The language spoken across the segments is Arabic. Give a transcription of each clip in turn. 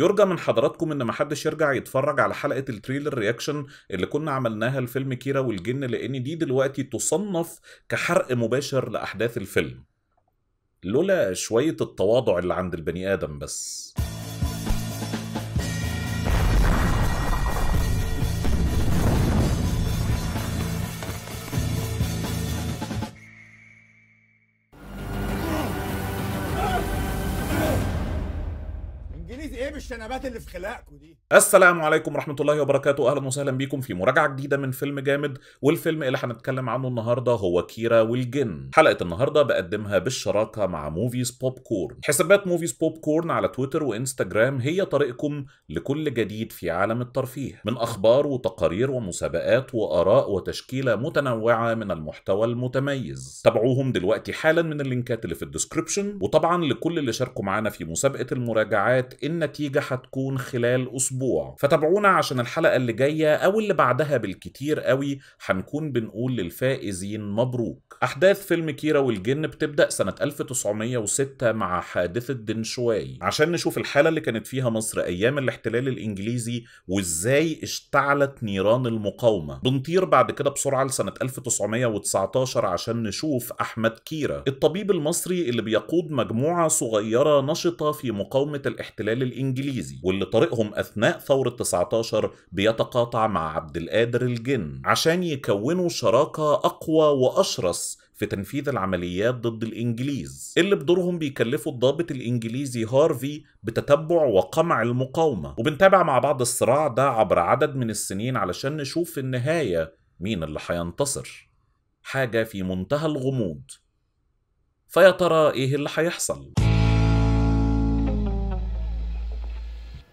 يرجى من حضراتكم ان محدش يرجع يتفرج على حلقه التريلر رياكشن اللي كنا عملناها لفيلم كيرا والجن لان دي دلوقتي تصنف كحرق مباشر لاحداث الفيلم لولا شويه التواضع اللي عند البني ادم بس جايب الشنبات اللي في خلاقكم دي السلام عليكم ورحمه الله وبركاته اهلا وسهلا بيكم في مراجعه جديده من فيلم جامد والفيلم اللي هنتكلم عنه النهارده هو كيرا والجن حلقه النهارده بقدمها بالشراكه مع موفيز بوب كورن حسابات موفيز بوب كورن على تويتر وانستجرام هي طريقكم لكل جديد في عالم الترفيه من اخبار وتقارير ومسابقات واراء وتشكيله متنوعه من المحتوى المتميز تابعوهم دلوقتي حالا من اللينكات اللي في الديسكربشن وطبعا لكل اللي شاركوا معانا في مسابقه المراجعات النتيجه النتيجة هتكون خلال أسبوع فتابعونا عشان الحلقة اللي جاية أو اللي بعدها بالكتير قوي هنكون بنقول للفائزين مبروك أحداث فيلم كيرا والجن بتبدأ سنة 1906 مع حادثة دنشواي عشان نشوف الحالة اللي كانت فيها مصر أيام الاحتلال الإنجليزي وإزاي اشتعلت نيران المقاومة بنطير بعد كده بسرعة لسنة 1919 عشان نشوف أحمد كيرا الطبيب المصري اللي بيقود مجموعة صغيرة نشطة في مقاومة الاحتلال الإنجليزي الإنجليزي واللي طريقهم أثناء ثورة 19 بيتقاطع مع عبد القادر الجن عشان يكونوا شراكة أقوى وأشرس في تنفيذ العمليات ضد الإنجليز اللي بدورهم بيكلفوا الضابط الإنجليزي هارفي بتتبع وقمع المقاومة وبنتابع مع بعض الصراع ده عبر عدد من السنين علشان نشوف في النهاية مين اللي هينتصر حاجة في منتهى الغموض فيا ترى ايه اللي هيحصل؟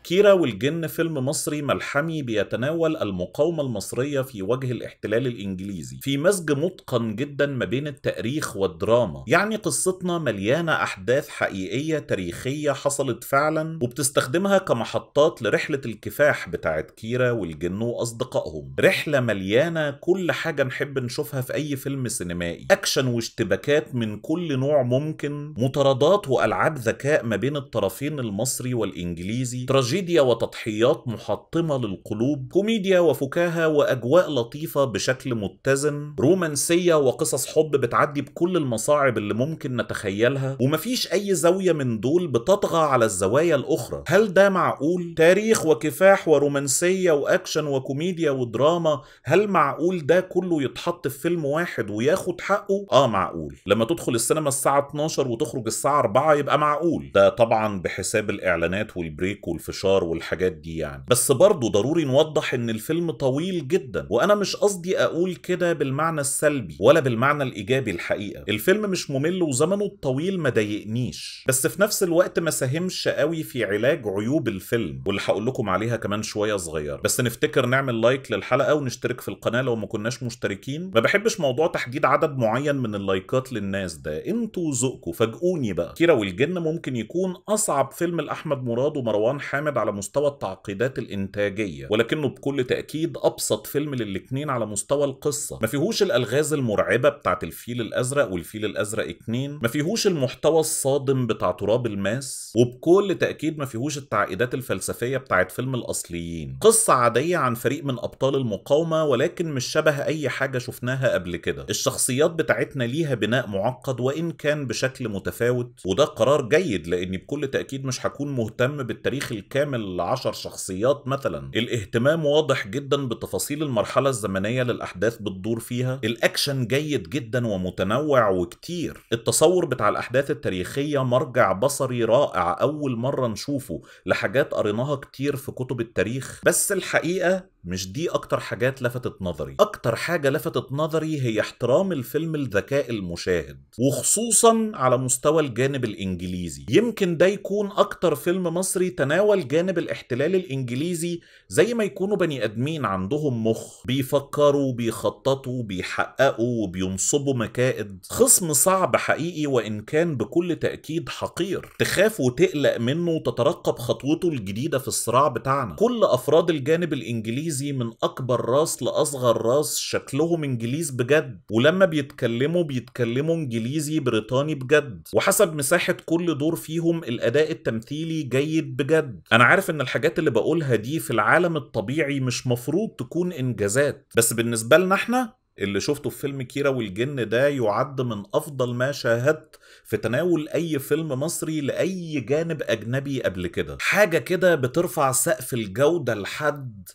كيرا والجن فيلم مصري ملحمي بيتناول المقاومة المصرية في وجه الاحتلال الإنجليزي في مزج متقن جدا ما بين التأريخ والدراما يعني قصتنا مليانة أحداث حقيقية تاريخية حصلت فعلا وبتستخدمها كمحطات لرحلة الكفاح بتاعت كيرا والجن وأصدقائهم رحلة مليانة كل حاجة نحب نشوفها في أي فيلم سينمائي أكشن واشتباكات من كل نوع ممكن مطاردات وألعاب ذكاء ما بين الطرفين المصري والإنجليزي تراجيدي تراجيديا وتضحيات محطمة للقلوب كوميديا وفكاهة وأجواء لطيفة بشكل متزن رومانسية وقصص حب بتعدي بكل المصاعب اللي ممكن نتخيلها ومفيش أي زاوية من دول بتطغى على الزوايا الأخرى هل ده معقول؟ تاريخ وكفاح ورومانسية وأكشن وكوميديا ودراما هل معقول ده كله يتحط في فيلم واحد وياخد حقه؟ آه معقول لما تدخل السينما الساعة 12 وتخرج الساعة 4 يبقى معقول ده طبعا بحساب الإعلانات والبريك والفشل والانتشار والحاجات دي يعني بس برضه ضروري نوضح ان الفيلم طويل جدا وانا مش قصدي اقول كده بالمعنى السلبي ولا بالمعنى الايجابي الحقيقه الفيلم مش ممل وزمنه الطويل ما ضايقنيش بس في نفس الوقت ما ساهمش قوي في علاج عيوب الفيلم واللي هقول لكم عليها كمان شويه صغيره بس نفتكر نعمل لايك للحلقه ونشترك في القناه لو ما كناش مشتركين ما بحبش موضوع تحديد عدد معين من اللايكات للناس ده انتوا ذوقكم فاجئوني بقى كيرة والجن ممكن يكون اصعب فيلم لاحمد مراد ومروان حامد بيعتمد على مستوى التعقيدات الانتاجيه ولكنه بكل تاكيد ابسط فيلم للاتنين على مستوى القصه ما فيهوش الالغاز المرعبه بتاعه الفيل الازرق والفيل الازرق اتنين ما فيهوش المحتوى الصادم بتاع تراب الماس وبكل تاكيد ما فيهوش التعقيدات الفلسفيه بتاعه فيلم الاصليين قصه عاديه عن فريق من ابطال المقاومه ولكن مش شبه اي حاجه شفناها قبل كده الشخصيات بتاعتنا ليها بناء معقد وان كان بشكل متفاوت وده قرار جيد لاني بكل تاكيد مش هكون مهتم بالتاريخ الكامل كامل عشر شخصيات مثلا الاهتمام واضح جدا بتفاصيل المرحلة الزمنية للأحداث بتدور فيها الأكشن جيد جدا ومتنوع وكتير التصور بتاع الأحداث التاريخية مرجع بصري رائع أول مرة نشوفه لحاجات قريناها كتير في كتب التاريخ بس الحقيقة مش دي اكتر حاجات لفتت نظري اكتر حاجة لفتت نظري هي احترام الفيلم لذكاء المشاهد وخصوصا على مستوى الجانب الانجليزي يمكن ده يكون اكتر فيلم مصري تناول جانب الاحتلال الانجليزي زي ما يكونوا بني ادمين عندهم مخ بيفكروا بيخططوا بيحققوا وبينصبوا مكائد خصم صعب حقيقي وان كان بكل تاكيد حقير تخاف وتقلق منه وتترقب خطوته الجديده في الصراع بتاعنا كل افراد الجانب الانجليزي انجليزي من اكبر راس لاصغر راس شكلهم انجليز بجد ولما بيتكلموا بيتكلموا انجليزي بريطاني بجد وحسب مساحه كل دور فيهم الاداء التمثيلي جيد بجد انا عارف ان الحاجات اللي بقولها دي في العالم الطبيعي مش مفروض تكون انجازات بس بالنسبه لنا احنا اللي شفته في فيلم كيرة والجن ده يعد من أفضل ما شاهدت في تناول أي فيلم مصري لأي جانب أجنبي قبل كده حاجة كده بترفع سقف الجودة لحد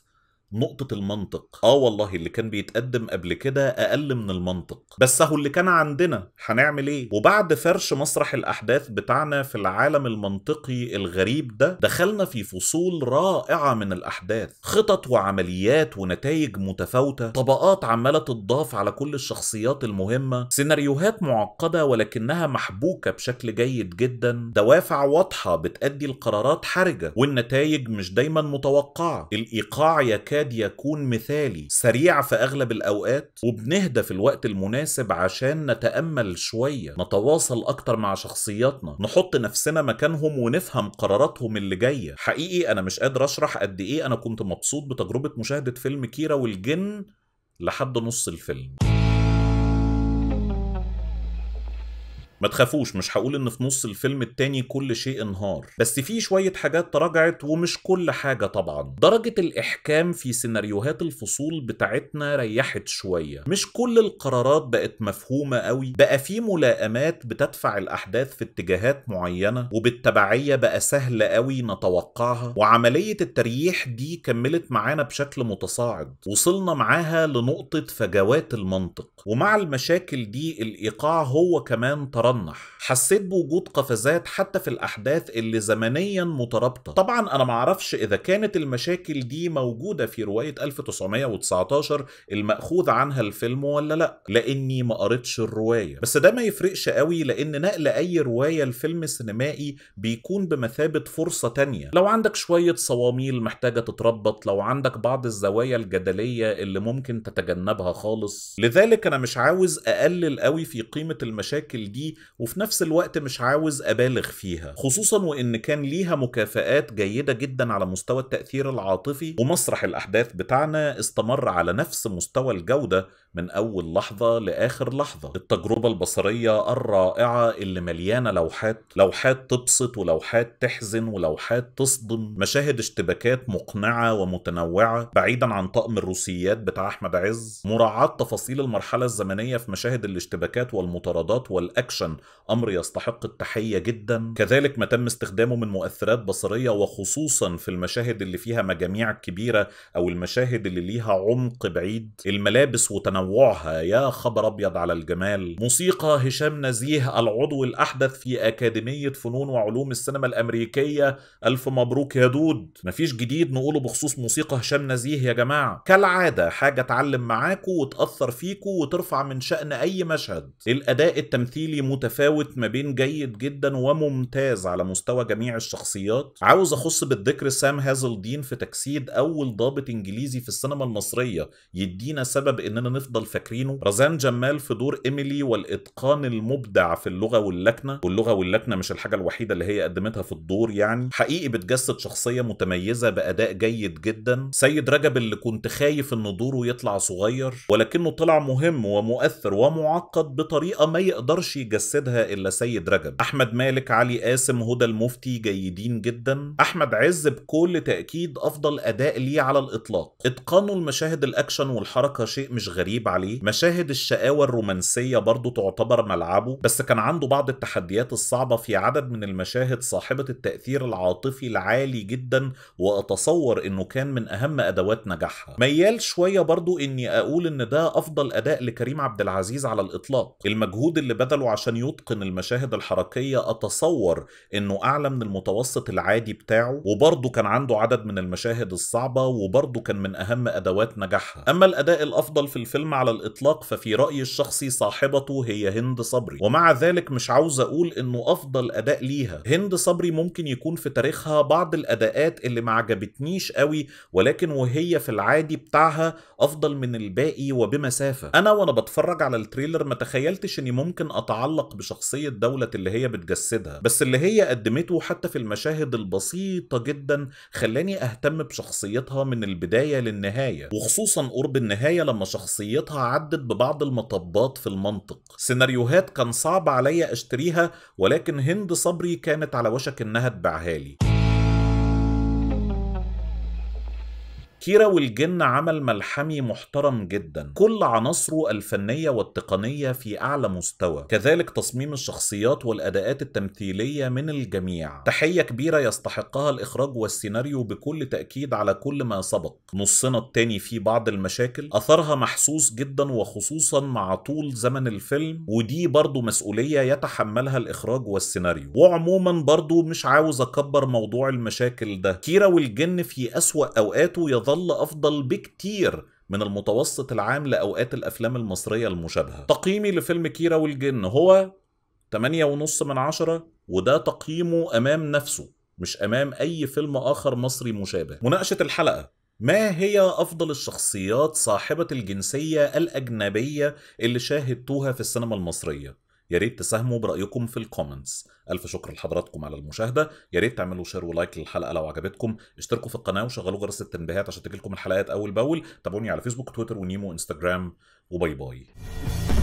نقطة المنطق اه والله اللي كان بيتقدم قبل كده اقل من المنطق بس اهو اللي كان عندنا هنعمل ايه وبعد فرش مسرح الاحداث بتاعنا في العالم المنطقي الغريب ده دخلنا في فصول رائعة من الاحداث خطط وعمليات ونتائج متفاوتة طبقات عمالة تضاف على كل الشخصيات المهمة سيناريوهات معقدة ولكنها محبوكة بشكل جيد جدا دوافع واضحة بتأدي لقرارات حرجة والنتائج مش دايما متوقعة الإيقاع يكاد يكاد يكون مثالي سريع في أغلب الأوقات وبنهدى في الوقت المناسب عشان نتأمل شوية نتواصل أكتر مع شخصياتنا نحط نفسنا مكانهم ونفهم قراراتهم اللي جاية حقيقي أنا مش قادر أشرح قد إيه أنا كنت مبسوط بتجربة مشاهدة فيلم كيرة والجن لحد نص الفيلم ما تخافوش مش هقول ان في نص الفيلم التاني كل شيء انهار بس في شوية حاجات تراجعت ومش كل حاجة طبعا درجة الإحكام في سيناريوهات الفصول بتاعتنا ريحت شوية مش كل القرارات بقت مفهومة قوي بقى في ملائمات بتدفع الأحداث في اتجاهات معينة وبالتبعية بقى سهل قوي نتوقعها وعملية التريح دي كملت معانا بشكل متصاعد وصلنا معاها لنقطة فجوات المنطق ومع المشاكل دي الإيقاع هو كمان تراجع مصنح حسيت بوجود قفزات حتى في الأحداث اللي زمنيا مترابطة طبعا أنا معرفش إذا كانت المشاكل دي موجودة في رواية 1919 المأخوذ عنها الفيلم ولا لأ لأني ما قريتش الرواية بس ده ما يفرقش قوي لأن نقل أي رواية لفيلم سينمائي بيكون بمثابة فرصة تانية لو عندك شوية صواميل محتاجة تتربط لو عندك بعض الزوايا الجدلية اللي ممكن تتجنبها خالص لذلك أنا مش عاوز أقلل قوي في قيمة المشاكل دي وفي نفس الوقت مش عاوز أبالغ فيها خصوصا وإن كان ليها مكافآت جيدة جدا على مستوى التأثير العاطفي ومسرح الأحداث بتاعنا استمر على نفس مستوى الجودة من أول لحظة لآخر لحظة التجربة البصرية الرائعة اللي مليانة لوحات لوحات تبسط ولوحات تحزن ولوحات تصدم مشاهد اشتباكات مقنعة ومتنوعة بعيدا عن طقم الروسيات بتاع أحمد عز مراعاة تفاصيل المرحلة الزمنية في مشاهد الاشتباكات والمطاردات والأكشن اكشن امر يستحق التحيه جدا كذلك ما تم استخدامه من مؤثرات بصريه وخصوصا في المشاهد اللي فيها مجاميع كبيره او المشاهد اللي ليها عمق بعيد الملابس وتنوعها يا خبر ابيض على الجمال موسيقى هشام نزيه العضو الاحدث في اكاديميه فنون وعلوم السينما الامريكيه الف مبروك يا دود مفيش جديد نقوله بخصوص موسيقى هشام نزيه يا جماعه كالعاده حاجه اتعلم معاكو وتاثر فيكو وترفع من شان اي مشهد الاداء التمثيلي متفاوت ما بين جيد جدا وممتاز على مستوى جميع الشخصيات عاوز اخص بالذكر سام هازل دين في تجسيد اول ضابط انجليزي في السينما المصريه يدينا سبب اننا نفضل فاكرينه رزان جمال في دور ايميلي والاتقان المبدع في اللغه واللكنه واللغه واللكنه مش الحاجه الوحيده اللي هي قدمتها في الدور يعني حقيقي بتجسد شخصيه متميزه باداء جيد جدا سيد رجب اللي كنت خايف ان دوره يطلع صغير ولكنه طلع مهم ومؤثر ومعقد بطريقه ما يقدرش يجسد يجسدها الا سيد رجب احمد مالك علي قاسم هدى المفتي جيدين جدا احمد عز بكل تاكيد افضل اداء ليه على الاطلاق اتقانه لمشاهد الاكشن والحركه شيء مش غريب عليه مشاهد الشقاوه الرومانسيه برضه تعتبر ملعبه بس كان عنده بعض التحديات الصعبه في عدد من المشاهد صاحبه التاثير العاطفي العالي جدا واتصور انه كان من اهم ادوات نجاحها ميال شويه برضه اني اقول ان ده افضل اداء لكريم عبد العزيز على الاطلاق المجهود اللي بذله عشان عشان يتقن المشاهد الحركيه اتصور انه اعلى من المتوسط العادي بتاعه وبرضه كان عنده عدد من المشاهد الصعبه وبرضه كان من اهم ادوات نجاحها اما الاداء الافضل في الفيلم على الاطلاق ففي رايي الشخصي صاحبته هي هند صبري ومع ذلك مش عاوز اقول انه افضل اداء ليها هند صبري ممكن يكون في تاريخها بعض الاداءات اللي ما عجبتنيش قوي ولكن وهي في العادي بتاعها افضل من الباقي وبمسافه انا وانا بتفرج على التريلر ما تخيلتش اني ممكن اتعلق يتعلق بشخصية دولة اللي هي بتجسدها بس اللي هي قدمته حتى في المشاهد البسيطة جدا خلاني أهتم بشخصيتها من البداية للنهاية وخصوصا قرب النهاية لما شخصيتها عدت ببعض المطبات في المنطق سيناريوهات كان صعب عليا أشتريها ولكن هند صبري كانت على وشك إنها تبيعها لي كيرا والجن عمل ملحمي محترم جدا كل عناصره الفنية والتقنية في أعلى مستوى كذلك تصميم الشخصيات والأداءات التمثيلية من الجميع تحية كبيرة يستحقها الإخراج والسيناريو بكل تأكيد على كل ما سبق نصنا التاني فيه بعض المشاكل أثرها محسوس جدا وخصوصا مع طول زمن الفيلم ودي برضو مسؤولية يتحملها الإخراج والسيناريو وعموما برضو مش عاوز أكبر موضوع المشاكل ده كيرا والجن في أسوأ أوقاته يظل ظل افضل بكتير من المتوسط العام لاوقات الافلام المصريه المشابهه تقييمي لفيلم كيرة والجن هو 8.5 من عشرة وده تقييمه امام نفسه مش امام اي فيلم اخر مصري مشابه مناقشه الحلقه ما هي أفضل الشخصيات صاحبة الجنسية الأجنبية اللي شاهدتوها في السينما المصرية؟ يا ريت تساهموا برايكم في الكومنتس الف شكر لحضراتكم على المشاهده يا ريت تعملوا شير ولايك للحلقه لو عجبتكم اشتركوا في القناه وشغلوا جرس التنبيهات عشان تجيلكم الحلقات اول باول تابعوني على فيسبوك تويتر ونيمو انستجرام وباي باي